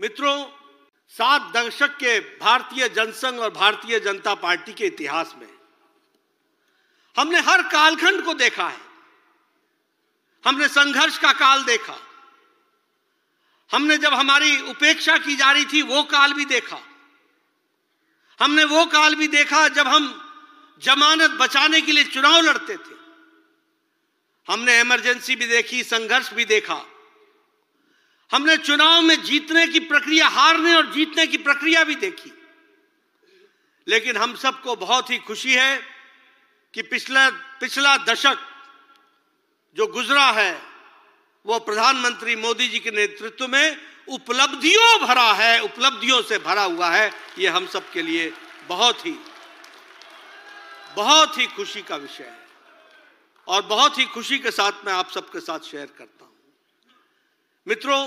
मित्रों सात दशक के भारतीय जनसंघ और भारतीय जनता पार्टी के इतिहास में हमने हर कालखंड को देखा है हमने संघर्ष का काल देखा हमने जब हमारी उपेक्षा की जा रही थी वो काल भी देखा हमने वो काल भी देखा जब हम जमानत बचाने के लिए चुनाव लड़ते थे हमने इमरजेंसी भी देखी संघर्ष भी देखा हमने चुनाव में जीतने की प्रक्रिया हारने और जीतने की प्रक्रिया भी देखी लेकिन हम सबको बहुत ही खुशी है कि पिछला पिछला दशक जो गुजरा है वो प्रधानमंत्री मोदी जी के नेतृत्व में उपलब्धियों भरा है उपलब्धियों से भरा हुआ है ये हम सब के लिए बहुत ही बहुत ही खुशी का विषय है और बहुत ही खुशी के साथ मैं आप सबके साथ शेयर करता हूं मित्रों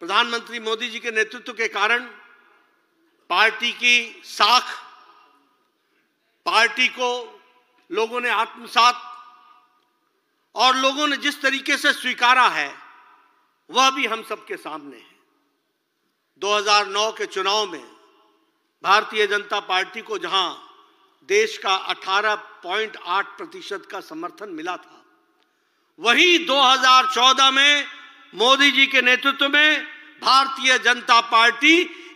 प्रधानमंत्री मोदी जी के नेतृत्व के कारण पार्टी की साख पार्टी को लोगों ने आत्मसात और लोगों ने जिस तरीके से स्वीकारा है वह भी हम सबके सामने है 2009 के चुनाव में भारतीय जनता पार्टी को जहां देश का 18.8 प्रतिशत का समर्थन मिला था वही 2014 में मोदी जी के नेतृत्व में भारतीय जनता पार्टी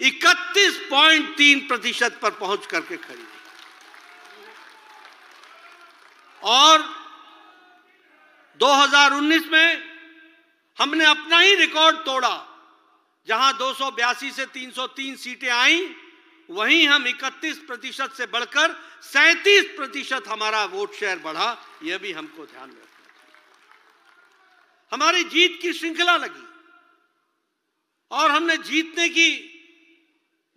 31.3 प्रतिशत पर पहुंच करके खड़ी और 2019 में हमने अपना ही रिकॉर्ड तोड़ा जहां दो से 303 सीटें आई वहीं हम 31 प्रतिशत से बढ़कर 37 प्रतिशत हमारा वोट शेयर बढ़ा यह भी हमको ध्यान में हमारी जीत की श्रृंखला लगी और हमने जीतने की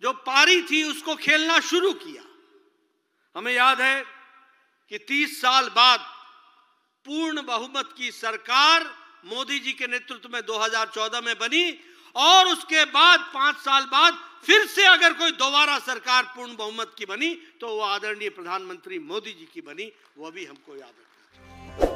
जो पारी थी उसको खेलना शुरू किया हमें याद है कि 30 साल बाद पूर्ण बहुमत की सरकार मोदी जी के नेतृत्व में 2014 में बनी और उसके बाद पांच साल बाद फिर से अगर कोई दोबारा सरकार पूर्ण बहुमत की बनी तो वो आदरणीय प्रधानमंत्री मोदी जी की बनी वो भी हमको याद रखना चाहिए